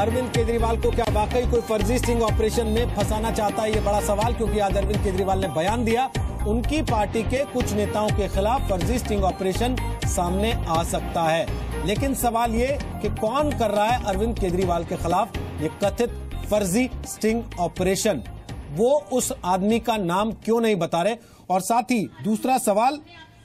अरविंद केजरीवाल को क्या वाकई कोई फर्जी सिंह ऑपरेशन में फंसाना चाहता है ये बड़ा सवाल क्योंकि आज अरविंद केजरीवाल ने बयान दिया उनकी पार्टी के कुछ नेताओं के खिलाफ फर्जी स्टिंग ऑपरेशन सामने आ सकता है लेकिन सवाल ये कि कौन कर रहा है अरविंद केजरीवाल के खिलाफ ये कथित फर्जी स्टिंग ऑपरेशन वो उस आदमी का नाम क्यों नहीं बता रहे और साथ ही दूसरा सवाल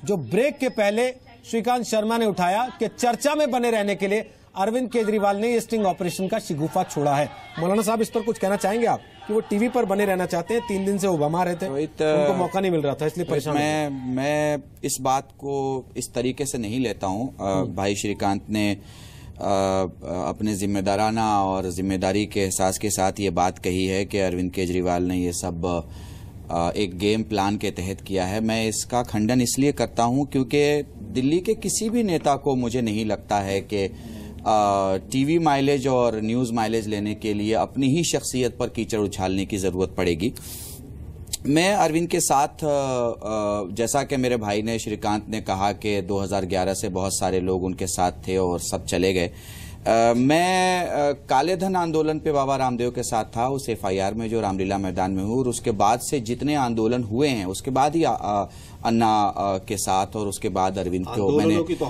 जो ब्रेक के पहले श्रीकांत शर्मा ने उठाया कि चर्चा में बने रहने के लिए अरविंद केजरीवाल ने ये स्टिंग ऑपरेशन का शिगुफा छोड़ा है मौलाना साहब इस पर कुछ कहना चाहेंगे आप कि वो टीवी पर बने रहना चाहते हैं तीन दिन से वो बमा रहे थे उनको मौका नहीं मिल रहा था इसलिए परेशान मैं मैं इस बात को इस तरीके से नहीं लेता हूँ हम्म। भाई श्रीकांत ने आ, अपने जिम्मेदाराना और जिम्मेदारी के एहसास के साथ ये बात कही है कि अरविंद केजरीवाल ने ये सब एक गेम प्लान के तहत किया है मैं इसका खंडन इसलिए करता हूं क्योंकि दिल्ली के किसी भी नेता को मुझे नहीं लगता है कि टीवी माइलेज और न्यूज़ माइलेज लेने के लिए अपनी ही शख्सियत पर कीचड़ उछालने की ज़रूरत पड़ेगी मैं अरविंद के साथ जैसा कि मेरे भाई ने श्रीकांत ने कहा कि 2011 से बहुत सारे लोग उनके साथ थे और सब चले गए आ, मैं आ, काले धन आंदोलन पे बाबा रामदेव के साथ था उस एफआईआर में जो रामलीला मैदान में हुई और उसके बाद से जितने आंदोलन हुए हैं उसके बाद ही आ, आ, अन्ना आ, के साथ और उसके बाद अरविंद को मैंने तो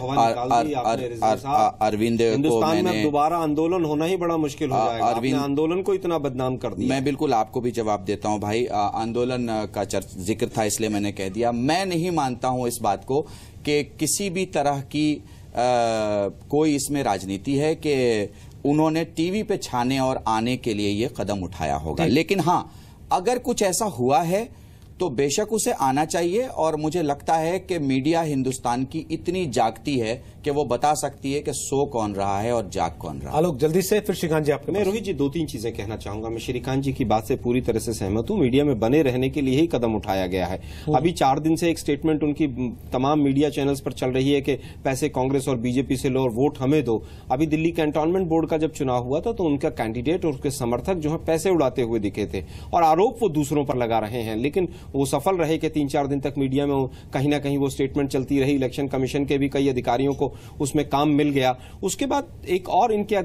अरविंद को मैंने दोबारा आंदोलन होना ही बड़ा मुश्किल हो जाएगा अरविंद आंदोलन को इतना बदनाम कर दिया मैं बिल्कुल आपको भी जवाब देता हूँ भाई आंदोलन का जिक्र था इसलिए मैंने कह दिया मैं नहीं मानता हूं इस बात को कि किसी भी तरह की कोई इसमें राजनीति है कि उन्होंने टीवी पे छाने और आने के लिए ये कदम उठाया होगा लेकिन हाँ अगर कुछ ऐसा हुआ है तो बेशक उसे आना चाहिए और मुझे लगता है कि मीडिया हिंदुस्तान की इतनी जागती है कि वो बता सकती है कि सो कौन रहा है और जाग कौन रहा है आलोक जल्दी से फिर श्रीकांत जी आपके मैं रोहित जी दो तीन चीजें कहना चाहूंगा मैं श्रीकांत जी की बात से पूरी तरह से सहमत हूँ मीडिया में बने रहने के लिए ही कदम उठाया गया है हम्म। अभी चार दिन से एक स्टेटमेंट उनकी तमाम मीडिया चैनल्स पर चल रही है कि पैसे कांग्रेस और बीजेपी से लो और वोट हमें दो अभी दिल्ली कैंटोनमेंट बोर्ड का जब चुनाव हुआ था तो उनका कैंडिडेट और उसके समर्थक जो है पैसे उड़ाते हुए दिखे थे और आरोप वो दूसरों पर लगा रहे हैं लेकिन वो सफल रहे कि तीन चार दिन तक मीडिया में कहीं ना कहीं वो स्टेटमेंट चलती रही इलेक्शन कमीशन के भी कई अधिकारियों को उसमें काम मिल गया उसके बाद एक और इनके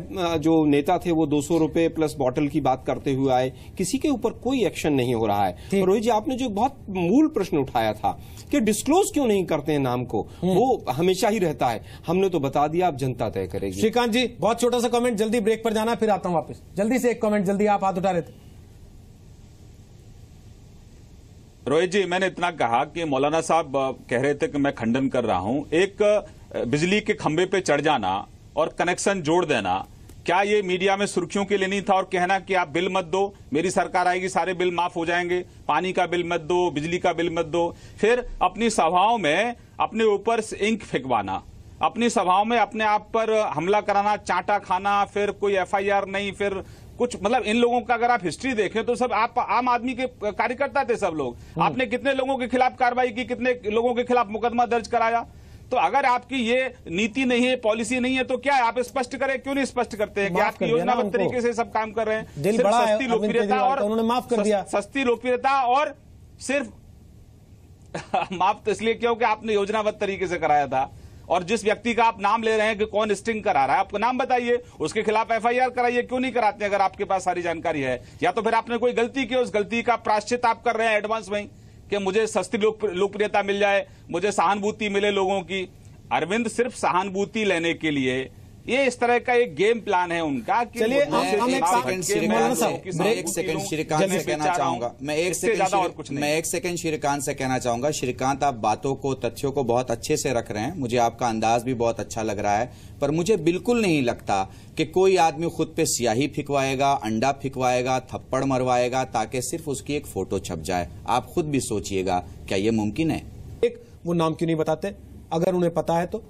जो नेता थे वो दो सौ प्लस बॉटल की बात करते हुए आए किसी के ऊपर कोई एक्शन नहीं हो रहा है रोहित जी आपने जो बहुत मूल प्रश्न उठाया था कि डिस्क्लोज क्यों नहीं करते हैं नाम को हम्म। वो हमेशा ही रहता है हमने तो बता दिया आप जनता तय करेगी श्रीकांत जी बहुत छोटा सा कमेंट जल्दी ब्रेक पर जाना फिर आता हूँ वापस जल्दी से एक कमेंट जल्दी आप हाथ उठा रहे थे रोहित जी मैंने इतना कहा कि मौलाना साहब कह रहे थे कि मैं खंडन कर रहा हूं एक बिजली के खंभे पे चढ़ जाना और कनेक्शन जोड़ देना क्या ये मीडिया में सुर्खियों के लिए नहीं था और कहना कि आप बिल मत दो मेरी सरकार आएगी सारे बिल माफ हो जाएंगे पानी का बिल मत दो बिजली का बिल मत दो फिर अपनी सभाओं में अपने ऊपर इंक फेंकवाना अपनी सभाओं में अपने आप पर हमला कराना चांटा खाना फिर कोई एफआईआर नहीं फिर कुछ मतलब इन लोगों का अगर आप हिस्ट्री देखें तो सब आप आम आदमी के कार्यकर्ता थे सब लोग हाँ। आपने कितने लोगों के खिलाफ कार्रवाई की कितने लोगों के खिलाफ मुकदमा दर्ज कराया तो अगर आपकी ये नीति नहीं है पॉलिसी नहीं है तो क्या है? आप स्पष्ट करें क्यों नहीं स्पष्ट करते हैं कि आपकी योजनाबद्ध तरीके से सब काम कर रहे हैं दिल बड़ा सस्ती लोकप्रियता और उन्होंने माफ कर दिया सस्ती लोकप्रियता और सिर्फ माफ तो इसलिए क्योंकि आपने योजनाबद्ध तरीके से कराया था और जिस व्यक्ति का आप नाम ले रहे हैं कि कौन स्टिंग करा रहा है आपको नाम बताइए उसके खिलाफ एफआईआर कराइए क्यों नहीं कराते अगर आपके पास सारी जानकारी है या तो फिर आपने कोई गलती की उस गलती का प्राश्चित आप कर रहे हैं एडवांस में कि मुझे सस्ती लोकप्रियता मिल जाए मुझे सहानुभूति मिले लोगों की अरविंद सिर्फ सहानुभूति लेने के लिए ये इस तरह का एक गेम प्लान है उनका चलिए हम एक सेकंड श्रीकांत से कहना चाहूंगा मैं एक सेकंड मैं एक सेकंड श्रीकांत से कहना चाहूंगा श्रीकांत आप बातों को तथ्यों को बहुत अच्छे से रख रहे हैं मुझे आपका अंदाज भी बहुत अच्छा लग रहा है पर मुझे बिल्कुल नहीं लगता कि कोई आदमी खुद पे स्याही फिकवाएगा अंडा फिकवाएगा थप्पड़ मरवाएगा ताकि सिर्फ उसकी एक फोटो छप जाए आप खुद भी सोचिएगा क्या ये मुमकिन है एक वो नाम क्यों नहीं बताते अगर उन्हें पता है तो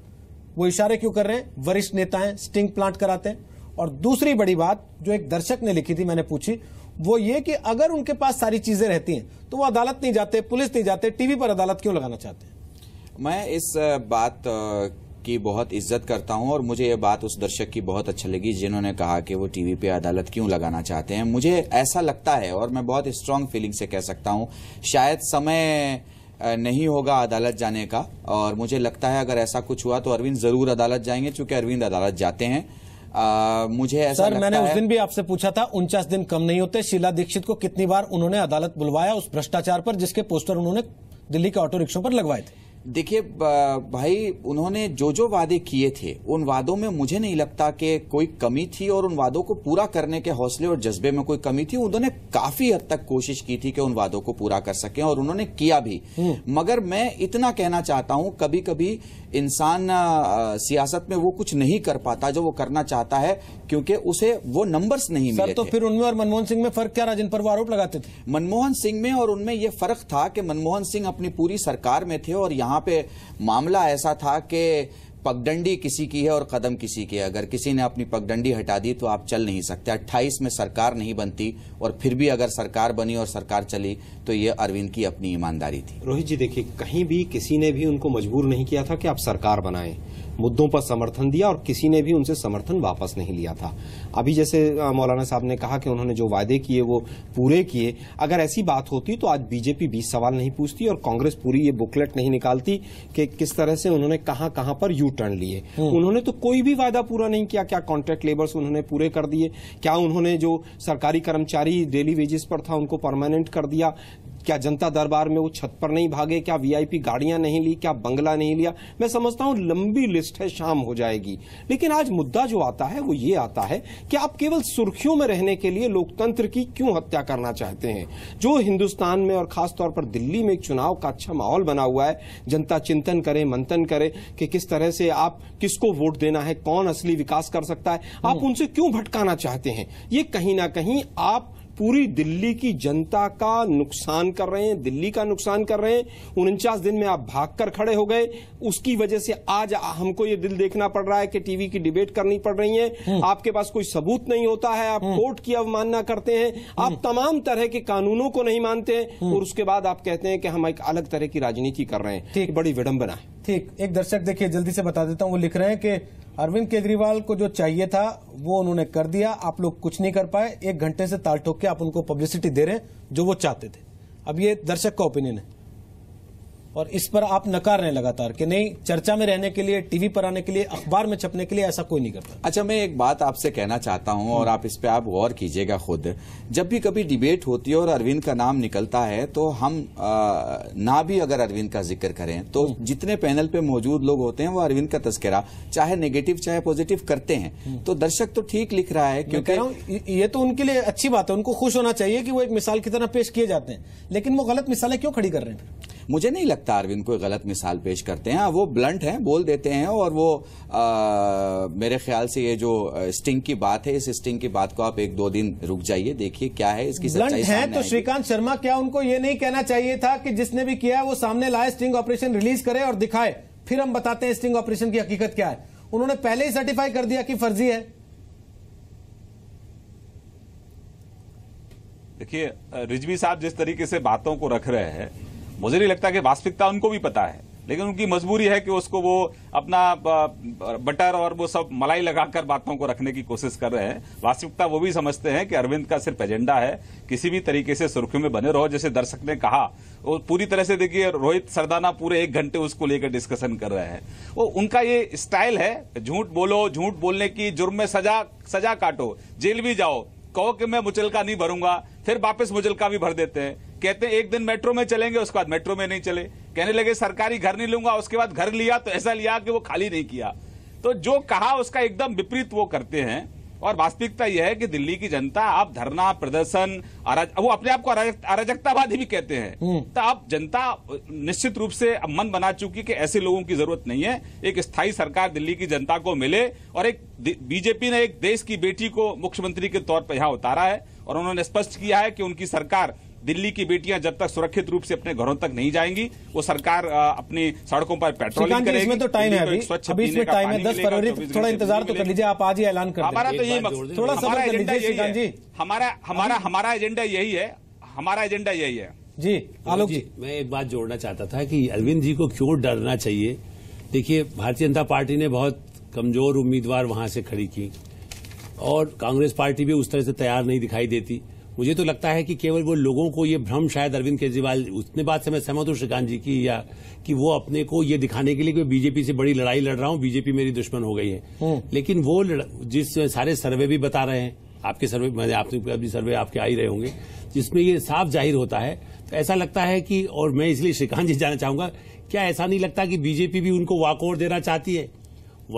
वो इशारे क्यों कर रहे हैं वरिष्ठ नेताएं स्टिंग प्लांट कराते हैं और दूसरी बड़ी बात जो एक दर्शक ने लिखी थी मैंने पूछी वो ये कि अगर उनके पास सारी चीजें रहती हैं तो वो अदालत नहीं जाते पुलिस नहीं जाते टीवी पर अदालत क्यों लगाना चाहते हैं मैं इस बात की बहुत इज्जत करता हूं और मुझे ये बात उस दर्शक की बहुत अच्छी लगी जिन्होंने कहा कि वो टीवी पे अदालत क्यों लगाना चाहते हैं मुझे ऐसा लगता है और मैं बहुत स्ट्रांग फीलिंग से कह सकता हूं शायद समय नहीं होगा अदालत जाने का और मुझे लगता है अगर ऐसा कुछ हुआ तो अरविंद जरूर अदालत जाएंगे चूंकि अरविंद अदालत जाते हैं आ, मुझे ऐसा सर मैंने उस दिन भी आपसे पूछा था उनचास दिन कम नहीं होते शीला दीक्षित को कितनी बार उन्होंने अदालत बुलवाया उस भ्रष्टाचार पर जिसके पोस्टर उन्होंने दिल्ली के ऑटो रिक्शों पर लगवाए थे देखिए भाई उन्होंने जो जो वादे किए थे उन वादों में मुझे नहीं लगता कि कोई कमी थी और उन वादों को पूरा करने के हौसले और जज्बे में कोई कमी थी उन्होंने काफी हद तक कोशिश की थी कि उन वादों को पूरा कर सकें और उन्होंने किया भी हम्म। मगर मैं इतना कहना चाहता हूं कभी कभी इंसान सियासत में वो कुछ नहीं कर पाता जो वो करना चाहता है क्योंकि उसे वो नंबर्स नहीं मिले तो फिर उनमें और मनमोहन सिंह में फर्क क्या रहा जिन पर वो आरोप लगाते थे मनमोहन सिंह में और उनमें ये फर्क था कि मनमोहन सिंह अपनी पूरी सरकार में थे और यहाँ पे मामला ऐसा था कि पगडंडी किसी की है और कदम किसी की है अगर किसी ने अपनी पगडंडी हटा दी तो आप चल नहीं सकते 28 में सरकार नहीं बनती और फिर भी अगर सरकार बनी और सरकार चली तो ये अरविंद की अपनी ईमानदारी थी रोहित जी देखिए कहीं भी किसी ने भी उनको मजबूर नहीं किया था कि आप सरकार बनाएं मुद्दों पर समर्थन दिया और किसी ने भी उनसे समर्थन वापस नहीं लिया था अभी जैसे मौलाना साहब ने कहा कि उन्होंने जो वायदे किए वो पूरे किए अगर ऐसी बात होती तो आज बीजेपी बीस सवाल नहीं पूछती और कांग्रेस पूरी ये बुकलेट नहीं निकालती कि किस तरह से उन्होंने कहां कहां पर यू टर्न लिए हम्म। उन्होंने तो कोई भी वायदा पूरा नहीं किया क्या कॉन्ट्रैक्ट लेबर्स उन्होंने पूरे कर दिए क्या उन्होंने जो सरकारी कर्मचारी डेली वेजेस पर था उनको परमानेंट कर दिया क्या जनता दरबार में वो छत पर नहीं भागे क्या वीआईपी गाड़ियां नहीं ली क्या बंगला नहीं लिया मैं समझता हूं लंबी लिस्ट है शाम हो जाएगी लेकिन आज मुद्दा जो आता है वो ये आता है कि आप केवल सुर्खियों में रहने के लिए लोकतंत्र की क्यों हत्या करना चाहते हैं जो हिंदुस्तान में और खासतौर पर दिल्ली में एक चुनाव का अच्छा माहौल बना हुआ है जनता चिंतन करे मंथन करे कि किस तरह से आप किसको वोट देना है कौन असली विकास कर सकता है आप हम्म। उनसे क्यों भटकाना चाहते हैं ये कहीं ना कहीं आप पूरी दिल्ली की जनता का नुकसान कर रहे हैं दिल्ली का नुकसान कर रहे हैं उनचास दिन में आप भाग कर खड़े हो गए उसकी वजह से आज हमको ये दिल देखना पड़ रहा है कि टीवी की डिबेट करनी पड़ रही है हम्म। आपके पास कोई सबूत नहीं होता है आप हम्म। कोर्ट की अवमानना करते हैं हम्म। आप तमाम तरह के कानूनों को नहीं मानते हैं और उसके बाद आप कहते हैं कि हम एक अलग तरह की राजनीति कर रहे हैं बड़ी विडंबना है ठीक एक दर्शक देखिए जल्दी से बता देता हूँ वो लिख रहे हैं कि अरविंद केजरीवाल को जो चाहिए था वो उन्होंने कर दिया आप लोग कुछ नहीं कर पाए एक घंटे से ताल ठोक के आप उनको पब्लिसिटी दे रहे हैं जो वो चाहते थे अब ये दर्शक का ओपिनियन है और इस पर आप नकार रहे लगातार कि नहीं चर्चा में रहने के लिए टीवी पर आने के लिए अखबार में छपने के लिए ऐसा कोई नहीं करता अच्छा मैं एक बात आपसे कहना चाहता हूं और आप इस पे आप गौर कीजिएगा खुद जब भी कभी डिबेट होती है और अरविंद का नाम निकलता है तो हम आ, ना भी अगर अरविंद का जिक्र करें तो हम्म। जितने पैनल पे मौजूद लोग होते हैं वो अरविंद का तस्करा चाहे नेगेटिव चाहे पॉजिटिव करते हैं हम्म। तो दर्शक तो ठीक लिख रहा है क्योंकि ये तो उनके लिए अच्छी बात है उनको खुश होना चाहिए कि वो एक मिसाल की तरह पेश किए जाते हैं लेकिन वो गलत मिसालें क्यों खड़ी कर रहे हैं मुझे नहीं लगता अरविंद कोई गलत मिसाल पेश करते हैं हाँ, वो ब्लंट हैं बोल देते हैं और वो आ, मेरे ख्याल से ये जो स्टिंग की बात है इस स्टिंग की बात को आप एक दो दिन रुक जाइए देखिए क्या है इसकी ब्लंट है तो श्रीकांत शर्मा क्या उनको ये नहीं कहना चाहिए था कि जिसने भी किया वो सामने लाए स्टिंग ऑपरेशन रिलीज करे और दिखाए फिर हम बताते हैं स्टिंग ऑपरेशन की हकीकत क्या है उन्होंने पहले ही सर्टिफाई कर दिया कि फर्जी है देखिए रिजवी साहब जिस तरीके से बातों को रख रहे हैं मुझे नहीं लगता कि वास्तविकता उनको भी पता है लेकिन उनकी मजबूरी है कि उसको वो अपना बटर और वो सब मलाई लगाकर बातों को रखने की कोशिश कर रहे हैं वास्तविकता वो भी समझते हैं कि अरविंद का सिर्फ एजेंडा है किसी भी तरीके से सुर्खियों में बने रहो जैसे दर्शक ने कहा वो पूरी तरह से देखिए रोहित सरदाना पूरे एक घंटे उसको लेकर डिस्कशन कर रहे हैं वो उनका ये स्टाइल है झूठ बोलो झूठ बोलने की जुर्म में सजा सजा काटो जेल भी जाओ कहो कि मैं मुचलका नहीं भरूंगा फिर वापस मुचलका भी भर देते हैं कहते हैं एक दिन मेट्रो में चलेंगे उसके बाद मेट्रो में नहीं चले कहने लगे सरकारी घर नहीं लूंगा उसके बाद घर लिया तो ऐसा लिया कि वो खाली नहीं किया तो जो कहा उसका एकदम विपरीत वो करते हैं और वास्तविकता यह है कि दिल्ली की जनता आप धरना प्रदर्शन वो अपने आप को अराजकतावादी भी कहते हैं हम्म। तो आप जनता निश्चित रूप से मन बना चुकी कि ऐसे लोगों की जरूरत नहीं है एक स्थायी सरकार दिल्ली की जनता को मिले और एक बीजेपी ने एक देश की बेटी को मुख्यमंत्री के तौर पर यहां उतारा है और उन्होंने स्पष्ट किया है कि उनकी सरकार दिल्ली की बेटियां जब तक सुरक्षित रूप से अपने घरों तक नहीं जाएंगी वो सरकार अपनी सड़कों पर पेट्रोलिंग करेगी तो टाइम है अभी अभी इसमें टाइम है दस फरवरी तो थोड़ा इंतजार तो कर लीजिए आप आज ही ऐलान कर हमारा तो यही थोड़ा सा तो एजेंडा यही है हमारा हमारा हमारा एजेंडा यही है हमारा एजेंडा यही है जी आलोक जी मैं एक बात जोड़ना चाहता था कि अरविंद जी को क्यों डरना चाहिए देखिए भारतीय जनता पार्टी ने बहुत कमजोर उम्मीदवार वहां से खड़ी की और कांग्रेस पार्टी भी उस तरह से तैयार नहीं दिखाई देती मुझे तो लगता है कि केवल वो लोगों को ये भ्रम शायद अरविंद केजरीवाल उतने बात से मैं सहमत हूँ श्रीकांत जी की या कि वो अपने को ये दिखाने के लिए कि बीजेपी से बड़ी लड़ाई लड़ रहा हूँ बीजेपी मेरी दुश्मन हो गई है हम्म। लेकिन वो जिस सारे सर्वे भी बता रहे हैं आपके सर्वे मैंने आपने अभी सर्वे आपके आ ही रहे होंगे जिसमें ये साफ जाहिर होता है तो ऐसा लगता है कि और मैं इसलिए श्रीकांत जी जाना चाहूंगा क्या ऐसा नहीं लगता कि बीजेपी भी उनको वाकओवर देना चाहती है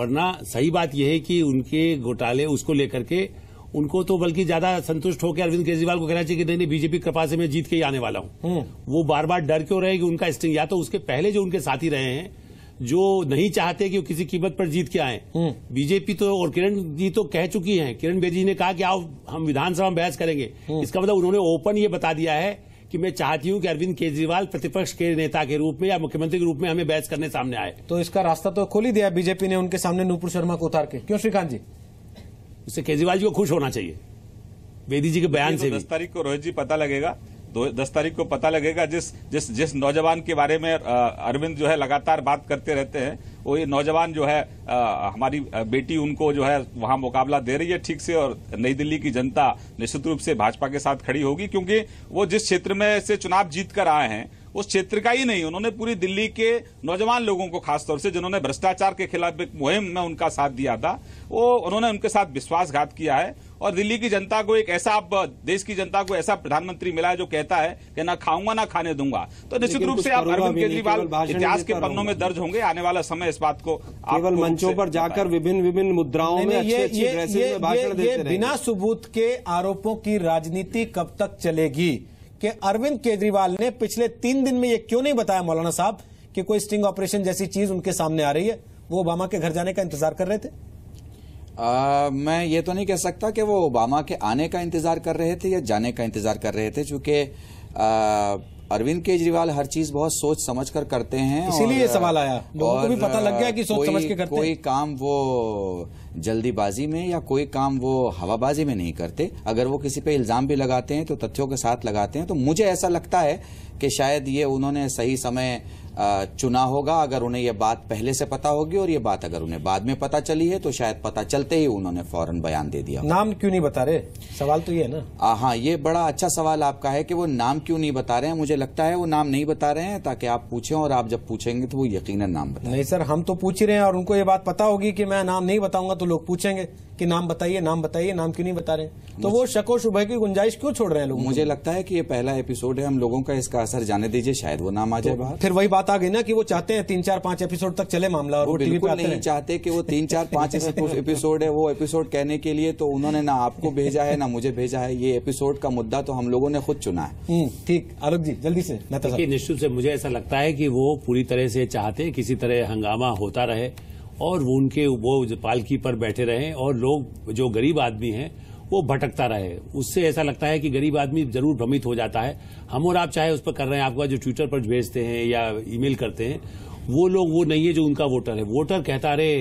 वरना सही बात यह है कि उनके घोटाले उसको लेकर के उनको तो बल्कि ज्यादा संतुष्ट होकर अरविंद केजरीवाल को कहना चाहिए कि नहीं नहीं बीजेपी कृपा से मैं जीत के ही आने वाला हूं हम्म। वो बार बार डर क्यों रहे कि उनका स्टिंग या तो उसके पहले जो उनके साथी रहे हैं जो नहीं चाहते कि वो किसी कीमत पर जीत के आए हम्म। बीजेपी तो और किरण जी तो कह चुकी हैं किरण बेदी ने कहा कि आओ हम विधानसभा में बहस करेंगे हम्म। इसका मतलब उन्होंने ओपन ये बता दिया है कि मैं चाहती हूं कि अरविंद केजरीवाल प्रतिपक्ष के नेता के रूप में या मुख्यमंत्री के रूप में हमें बहस करने सामने आए तो इसका रास्ता तो खोल ही दिया बीजेपी ने उनके सामने नूपुर शर्मा को उतार के क्यों श्रीकांत जी इससे केजरीवाल जी को खुश होना चाहिए बेदी जी के बयान तो से दस तारीख को रोहित जी पता लगेगा दो दस तारीख को पता लगेगा जिस जिस जिस नौजवान के बारे में अरविंद जो है लगातार बात करते रहते हैं वो ये नौजवान जो है आ, हमारी बेटी उनको जो है वहां मुकाबला दे रही है ठीक से और नई दिल्ली की जनता निश्चित रूप से भाजपा के साथ खड़ी होगी क्योंकि वो जिस क्षेत्र में से चुनाव जीत कर आए हैं उस क्षेत्र का ही नहीं उन्होंने पूरी दिल्ली के नौजवान लोगों को खासतौर से जिन्होंने भ्रष्टाचार के खिलाफ एक मुहिम में उनका साथ दिया था वो उन्होंने उनके साथ विश्वासघात किया है और दिल्ली की जनता को एक ऐसा अब देश की जनता को ऐसा प्रधानमंत्री मिला है जो कहता है कि ना खाऊंगा ना खाने दूंगा तो निश्चित रूप से आप अरविंद केजरीवाल इतिहास के पन्नों में दर्ज होंगे आने वाला समय इस बात को केवल मंचों पर जाकर विभिन्न विभिन्न मुद्राओं में ये बिना सबूत के आरोपों की राजनीति कब तक चलेगी कि अरविंद केजरीवाल ने पिछले तीन दिन में यह क्यों नहीं बताया मौलाना साहब कि कोई स्टिंग ऑपरेशन जैसी चीज उनके सामने आ रही है वो ओबामा के घर जाने का इंतजार कर रहे थे आ, मैं ये तो नहीं कह सकता कि वो ओबामा के आने का इंतजार कर रहे थे या जाने का इंतजार कर रहे थे चूंकि अरविंद केजरीवाल हर चीज बहुत सोच समझ कर करते हैं इसीलिए ये सवाल आया लोगों को भी पता लग गया कि सोच समझ के करते कोई काम वो जल्दीबाजी में या कोई काम वो हवाबाजी में नहीं करते अगर वो किसी पे इल्जाम भी लगाते हैं तो तथ्यों के साथ लगाते हैं तो मुझे ऐसा लगता है कि शायद ये उन्होंने सही समय चुना होगा अगर उन्हें यह बात पहले से पता होगी और ये बात अगर उन्हें बाद में पता चली है तो शायद पता चलते ही उन्होंने फौरन बयान दे दिया नाम क्यों नहीं बता रहे सवाल तो ये है ना हाँ ये बड़ा अच्छा सवाल आपका है कि वो नाम क्यों नहीं बता रहे हैं मुझे लगता है वो नाम नहीं बता रहे हैं ताकि आप पूछें और आप जब पूछेंगे तो वो यकीन नाम बताए नहीं सर हम तो पूछ ही रहे हैं और उनको ये बात पता होगी कि मैं नाम नहीं बताऊंगा तो लोग पूछेंगे कि नाम बताइए नाम बताइए नाम क्यों नहीं बता रहे तो वो शको शुभ की गुंजाइश क्यों छोड़ रहे हैं लोग मुझे लगता है कि ये पहला एपिसोड है हम लोगों का इसका असर जाने दीजिए शायद वो नाम आ जाए तो फिर वही बात बात आ गई ना कि वो चाहते हैं तीन चार पांच एपिसोड तक चले मामला और वो, वो टीवी पे आते नहीं चाहते कि वो तीन चार पांच एपिसोड है वो एपिसोड कहने के लिए तो उन्होंने ना आपको भेजा है ना मुझे भेजा है ये एपिसोड का मुद्दा तो हम लोगों ने खुद चुना है हम्म, ठीक आलोक जी जल्दी से तो निश्चित से मुझे ऐसा लगता है कि वो पूरी तरह से चाहते हैं किसी तरह हंगामा होता रहे और वो उनके वो पालकी पर बैठे रहे और लोग जो गरीब आदमी हैं वो भटकता रहे उससे ऐसा लगता है कि गरीब आदमी जरूर भ्रमित हो जाता है हम और आप चाहे उस पर कर रहे हैं आपका जो ट्विटर पर भेजते हैं या ईमेल करते हैं वो लोग वो नहीं है जो उनका वोटर है वोटर कहता रहे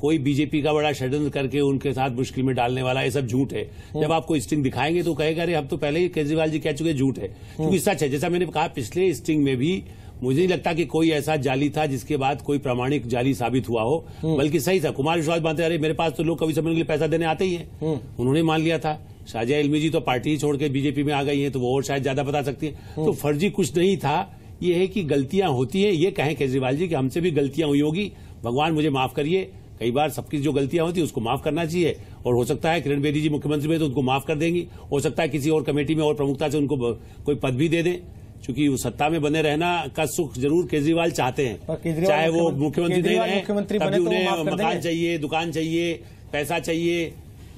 कोई बीजेपी का बड़ा षडयंत्र करके उनके साथ मुश्किल में डालने वाला ये सब झूठ है हम्म। जब आपको स्टिंग दिखाएंगे तो कहेगा अरे हम तो पहले ही केजरीवाल जी कह चुके झूठ है क्योंकि हम्म। सच है जैसा मैंने कहा पिछले स्टिंग में भी मुझे नहीं लगता कि कोई ऐसा जाली था जिसके बाद कोई प्रमाणिक जाली साबित हुआ हो हम्म। बल्कि सही था कुमार विश्वास बांधते अरे मेरे पास तो लोग कभी सम्मेलन के लिए पैसा देने आते ही हैं हम्म। उन्होंने मान लिया था शाहजा इलमी जी तो पार्टी छोड़ के बीजेपी में आ गई है तो वो और शायद ज्यादा बता सकती है हम्म। तो फर्जी कुछ नहीं था ये है कि गलतियां होती है ये कहें केजरीवाल जी कि हमसे भी गलतियां हुई होगी भगवान मुझे माफ करिए कई बार सबकी जो गलतियां होती है उसको माफ करना चाहिए और हो सकता है किरण बेदी जी मुख्यमंत्री में तो उनको माफ कर देंगी हो सकता है किसी और कमेटी में और प्रमुखता से उनको कोई पद भी दे दें क्योंकि वो सत्ता में बने रहना का सुख जरूर केजरीवाल चाहते हैं चाहे वो मुख्यमंत्री नहीं रहे तभी तो उन्हें मकान चाहिए दुकान चाहिए पैसा चाहिए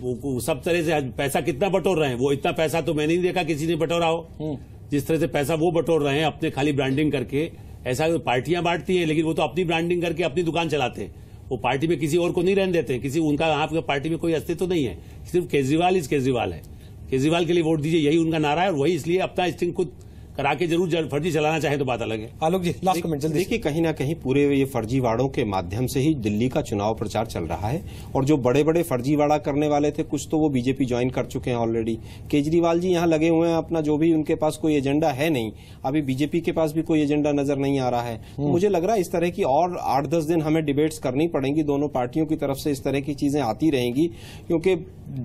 वो सब तरह से पैसा कितना बटोर रहे हैं वो इतना पैसा तो मैंने नहीं देखा किसी ने बटोरा हो हम्म। जिस तरह से पैसा वो बटोर रहे हैं अपने खाली ब्रांडिंग करके ऐसा तो पार्टियां बांटती हैं लेकिन वो तो अपनी ब्रांडिंग करके अपनी दुकान चलाते हैं वो पार्टी में किसी और को नहीं रहने देते किसी उनका आपके पार्टी में कोई अस्तित्व नहीं है सिर्फ केजरीवाल इज केजरीवाल है केजरीवाल के लिए वोट दीजिए यही उनका नारा है और वही इसलिए अपना स्टिंग खुद करा के जरूर फर्जी चलाना चाहे तो बात अलग है आलोक हाँ, जी लास्ट कमेंट जल्दी देखिए कहीं ना कहीं पूरे ये फर्जीवाड़ों के माध्यम से ही दिल्ली का चुनाव प्रचार चल रहा है और जो बड़े बड़े फर्जीवाड़ा करने वाले थे कुछ तो वो बीजेपी ज्वाइन कर चुके हैं ऑलरेडी केजरीवाल जी यहाँ लगे हुए हैं अपना जो भी उनके पास कोई एजेंडा है नहीं अभी बीजेपी के पास भी कोई एजेंडा नजर नहीं आ रहा है हम्म। मुझे लग रहा है इस तरह की और आठ दस दिन हमें डिबेट्स करनी पड़ेंगी दोनों पार्टियों की तरफ से इस तरह की चीजें आती रहेंगी क्योंकि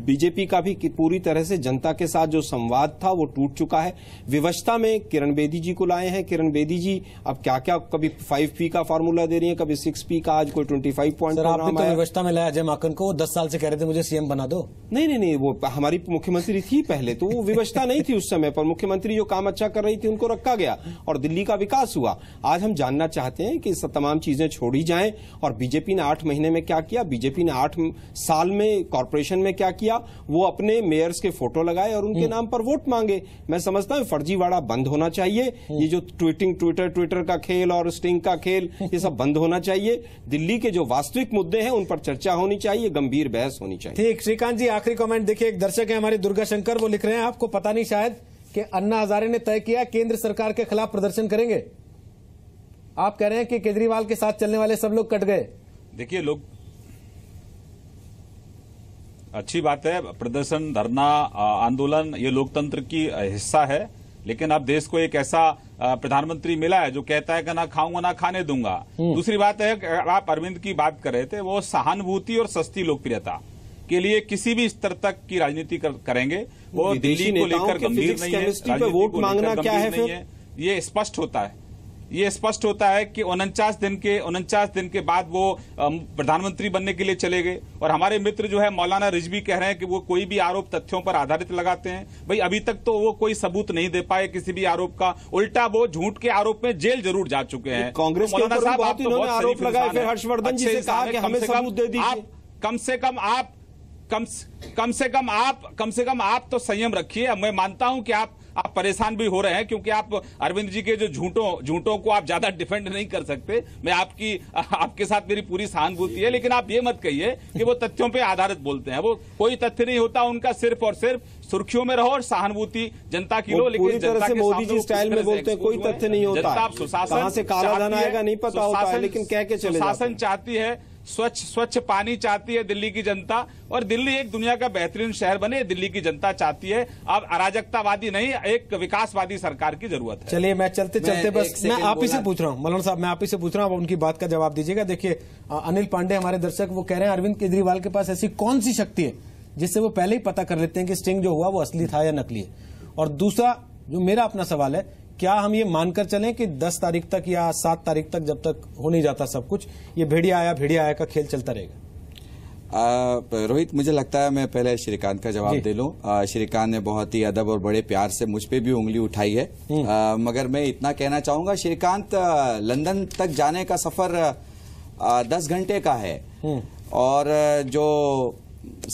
बीजेपी का भी पूरी तरह से जनता के साथ जो संवाद था वो टूट चुका है विवशता में हैं किरण बेदी जी को लाए हैं किरण बेदी जी अब क्या क्या कभी फाइव पी का फार्मूला दे रही है कभी सिक्स पी का आज कोई ट्वेंटी फाइव पॉइंट व्यवस्था में लाया अजय माकन को दस साल से कह रहे थे मुझे सीएम बना दो नहीं नहीं नहीं वो हमारी मुख्यमंत्री थी पहले तो वो व्यवस्था नहीं थी उस समय पर मुख्यमंत्री जो काम अच्छा कर रही थी उनको रखा गया और दिल्ली का विकास हुआ आज हम जानना चाहते हैं कि तमाम चीजें छोड़ी जाएं और बीजेपी ने आठ महीने में क्या किया बीजेपी ने आठ साल में कॉरपोरेशन में क्या किया वो अपने मेयर्स के फोटो लगाए और उनके हम्म। नाम पर वोट मांगे मैं समझता हूँ फर्जीवाड़ा बंद होना चाहिए हम्म। ये जो ट्वीटिंग ट्विटर ट्विटर का खेल और स्टिंग का खेल हम्म। ये सब बंद होना चाहिए दिल्ली के जो वास्तविक मुद्दे हैं उन पर चर्चा होनी चाहिए गंभीर बहस होनी चाहिए ठीक श्रीकांत जी आखिरी कमेंट देखिए एक दर्शक है हमारे दुर्गा शंकर वो लिख रहे हैं आपको पता नहीं शायद कि अन्ना हजारे ने तय किया केंद्र सरकार के खिलाफ प्रदर्शन करेंगे आप कह रहे हैं कि केजरीवाल के साथ चलने वाले सब लोग कट गए देखिए लोग अच्छी बात है प्रदर्शन धरना आंदोलन ये लोकतंत्र की हिस्सा है लेकिन अब देश को एक ऐसा प्रधानमंत्री मिला है जो कहता है कि ना खाऊंगा ना खाने दूंगा हम्म। दूसरी बात है आप अरविंद की बात कर रहे थे वो सहानुभूति और सस्ती लोकप्रियता के लिए किसी भी स्तर तक की राजनीति कर, करेंगे वो दिल्ली को लेकर गंभीर नहीं है वोट मांगना क्या है ये स्पष्ट होता है ये स्पष्ट होता है कि उनचास दिन के उनचास दिन के बाद वो प्रधानमंत्री बनने के लिए चले गए और हमारे मित्र जो है मौलाना रिजवी कह रहे हैं कि वो कोई भी आरोप तथ्यों पर आधारित लगाते हैं भाई अभी तक तो वो कोई सबूत नहीं दे पाए किसी भी आरोप का उल्टा वो झूठ के आरोप में जेल जरूर जा चुके हैं कांग्रेस तो मौलाना साहब आप तो बहुत आरोप लगाए हर्षवर्धन जी से कहा कि हमें सबूत दे दीजिए कम से कम आप कम कम से कम आप कम से कम आप तो संयम रखिए मैं मानता हूं कि आप आप परेशान भी हो रहे हैं क्योंकि आप अरविंद जी के जो झूठों झूठों को आप ज्यादा डिफेंड नहीं कर सकते मैं आपकी आपके साथ मेरी पूरी सहानुभूति है लेकिन आप ये मत कहिए कि वो तथ्यों पर आधारित बोलते हैं वो कोई तथ्य नहीं होता उनका सिर्फ और सिर्फ सुर्खियों में रहो और सहानुभूति जनता की लो लेकिन जनता से मोदी जी स्टाइल में बोलते हैं कोई तथ्य नहीं होता सुशासन से काला धन आएगा नहीं पता होता है लेकिन कह के चले शासन चाहती है स्वच्छ स्वच्छ पानी चाहती है दिल्ली की जनता और दिल्ली एक दुनिया का बेहतरीन शहर बने दिल्ली की जनता चाहती है अब अराजकतावादी नहीं एक विकासवादी सरकार की जरूरत है चलिए मैं चलते चलते मैं बस मैं आप ही से पूछ रहा हूँ मलोन साहब मैं आप ही से पूछ रहा हूँ उनकी बात का जवाब दीजिएगा देखिये अनिल पांडे हमारे दर्शक वो कह रहे हैं अरविंद केजरीवाल के पास ऐसी कौन सी शक्ति है जिससे वो पहले ही पता कर लेते हैं कि स्टिंग जो हुआ वो असली था या नकली और दूसरा जो मेरा अपना सवाल है क्या हम ये मानकर चलें कि 10 तारीख तक या 7 तारीख तक जब तक हो नहीं जाता सब कुछ ये भेड़िया आया भेड़िया आया का खेल चलता रहेगा रोहित मुझे लगता है मैं पहले श्रीकांत का जवाब दे लूं श्रीकांत ने बहुत ही अदब और बड़े प्यार से मुझ पे भी उंगली उठाई है हम्म। आ, मगर मैं इतना कहना चाहूंगा श्रीकांत लंदन तक जाने का सफर आ, दस घंटे का है हम्म। और जो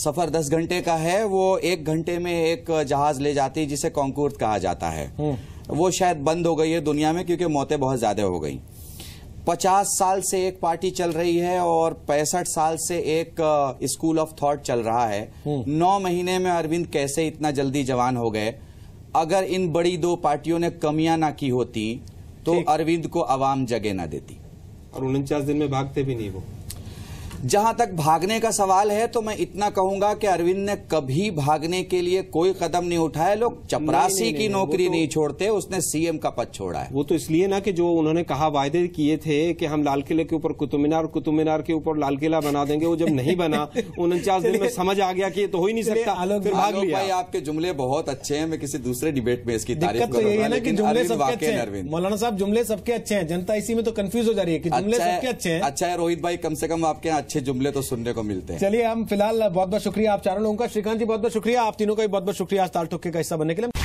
सफर दस घंटे का है वो एक घंटे में एक जहाज ले जाती है जिसे कॉन्कूर्त कहा जाता है हम्म। वो शायद बंद हो गई है दुनिया में क्योंकि मौतें बहुत ज़्यादा हो गई पचास साल से एक पार्टी चल रही है और पैंसठ साल से एक स्कूल ऑफ थॉट चल रहा है हम्म। नौ महीने में अरविंद कैसे इतना जल्दी जवान हो गए अगर इन बड़ी दो पार्टियों ने कमियां ना की होती तो अरविंद को आवाम जगह ना देती और उनचास दिन में भागते भी नहीं वो जहां तक भागने का सवाल है तो मैं इतना कहूंगा कि अरविंद ने कभी भागने के लिए कोई कदम नहीं उठाया लोग चपरासी नहीं, नहीं, की नौकरी तो, नहीं छोड़ते उसने सीएम का पद छोड़ा है वो तो इसलिए ना कि जो उन्होंने कहा वायदे किए थे कि हम लाल किले के ऊपर कुतुब मीनार कुतुब मीनार के ऊपर लाल किला बना देंगे वो जब नहीं बना उनचास दिन में समझ आ गया कि तो हो ही नहीं सकता भाग लिया भाई आपके जुमले बहुत अच्छे हैं मैं किसी दूसरे डिबेट में इसकी तारीफ तो लेकिन मौलाना साहब जुमले सबके अच्छे हैं जनता इसी में तो कंफ्यूज हो जा रही है अच्छा, अच्छा है रोहित भाई कम से कम आपके यहाँ अच्छे जुमले तो सुनने को मिलते हैं चलिए हम फिलहाल बहुत बहुत शुक्रिया आप चारों लोगों का श्रीकांत जी बहुत बहुत शुक्रिया आप तीनों का भी बहुत बहुत शुक्रिया आज ताल टोके का हिस्सा बनने के लिए